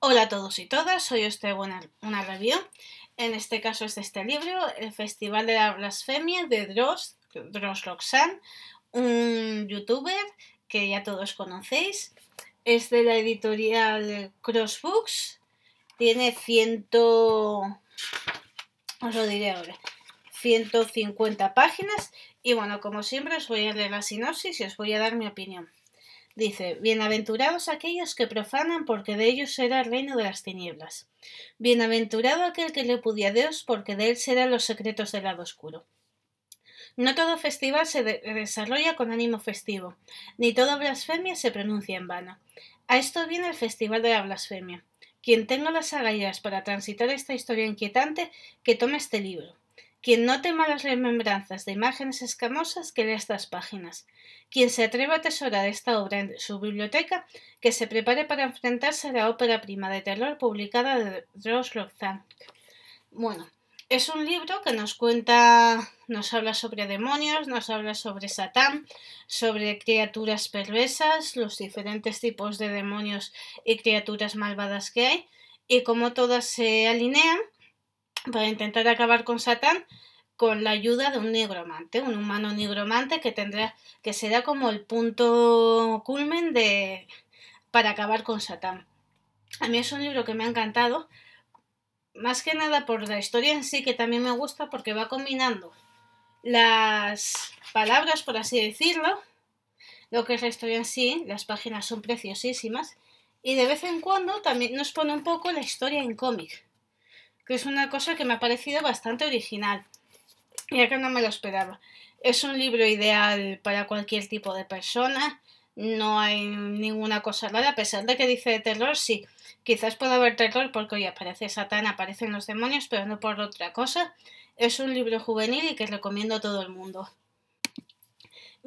Hola a todos y todas, Soy os este, traigo una, review. En este caso es de este libro, El Festival de la Blasfemia de Dross, Dross Roxanne, un youtuber que ya todos conocéis. Es de la editorial Crossbooks, tiene ciento... os lo diré ahora. 150 páginas y bueno, como siempre os voy a leer la sinopsis y os voy a dar mi opinión. Dice, Bienaventurados aquellos que profanan, porque de ellos será el reino de las tinieblas. Bienaventurado aquel que le repudia a Dios, porque de él serán los secretos del lado oscuro. No todo festival se desarrolla con ánimo festivo, ni toda blasfemia se pronuncia en vano. A esto viene el festival de la blasfemia. Quien tenga las agallas para transitar esta historia inquietante, que tome este libro quien no tema las remembranzas de imágenes escamosas que lea estas páginas, quien se atreva a atesorar esta obra en su biblioteca, que se prepare para enfrentarse a la ópera prima de terror publicada de Ross Bueno, es un libro que nos cuenta, nos habla sobre demonios, nos habla sobre Satán, sobre criaturas perversas, los diferentes tipos de demonios y criaturas malvadas que hay, y cómo todas se alinean para intentar acabar con Satán con la ayuda de un negromante un humano negromante que tendrá que será como el punto culmen de para acabar con Satán. A mí es un libro que me ha encantado, más que nada por la historia en sí que también me gusta porque va combinando las palabras, por así decirlo, lo que es la historia en sí, las páginas son preciosísimas y de vez en cuando también nos pone un poco la historia en cómic que es una cosa que me ha parecido bastante original, ya que no me lo esperaba. Es un libro ideal para cualquier tipo de persona, no hay ninguna cosa rara, a pesar de que dice de terror, sí, quizás pueda haber terror porque hoy aparece Satán, aparecen los demonios, pero no por otra cosa. Es un libro juvenil y que recomiendo a todo el mundo.